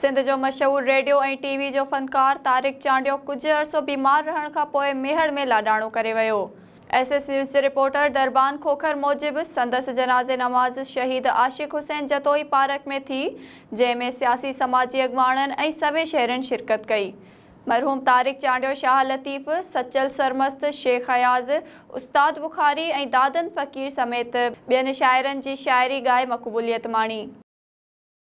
सिंध जो मशहूर रेडियो ऐं टीवी जो फ़नकार तारिक चांडियो कुझु अर्सो बीमार रहण खां पोइ मेहर में लाॾाणो करे वियो एस एस न्यूज़ जे रिपोर्टर दरबान खोखर मूजिब संदसि जनाज़े नमाज़ शहीद आशिक़ हुसैन जतोई पारक में थी जंहिंमें सियासी समाजी अॻुवाणनि ऐं सभई शहरनि शिरकत कई मरहूम तारिक चांडियो शाह लतीफ़ सचल सरमस्त शेख अयाज़ उस्ताद बुखारी ऐं दादन फ़क़ीर समेत ॿियनि शाइरनि जी शाइरी ॻाए मक़बूलियत माणी